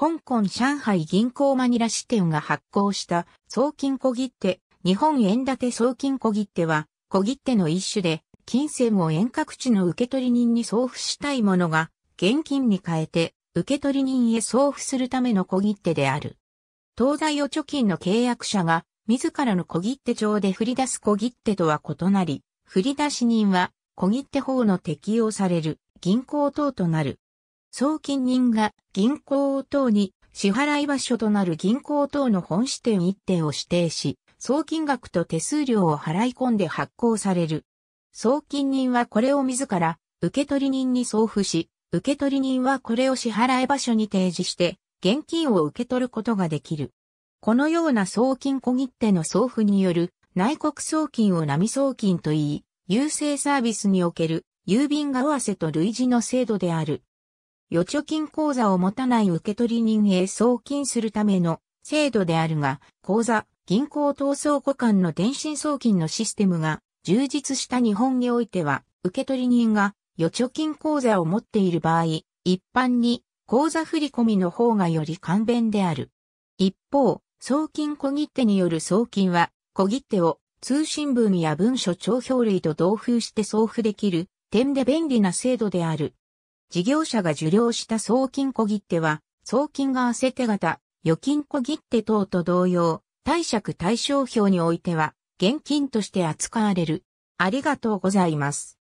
香港上海銀行マニラ支店が発行した送金小切手、日本円建て送金小切手は、小切手の一種で、金銭を遠隔地の受取人に送付したいものが、現金に変えて、受取人へ送付するための小切手である。東大預貯金の契約者が、自らの小切手帳で振り出す小切手とは異なり、振り出し人は、小切手法の適用される銀行等となる。送金人が銀行等に支払い場所となる銀行等の本支店一定を指定し、送金額と手数料を払い込んで発行される。送金人はこれを自ら受取人に送付し、受取人はこれを支払い場所に提示して、現金を受け取ることができる。このような送金小切手の送付による内国送金を並送金といい、郵政サービスにおける郵便が合わせと類似の制度である。預貯金口座を持たない受取人へ送金するための制度であるが、口座、銀行闘争股間の電信送金のシステムが充実した日本においては、受取人が預貯金口座を持っている場合、一般に口座振込の方がより簡便である。一方、送金小切手による送金は、小切手を通信文や文書帳票類と同封して送付できる点で便利な制度である。事業者が受領した送金小切手は、送金が焦手形、預金小切手等と同様、貸借対照表においては、現金として扱われる。ありがとうございます。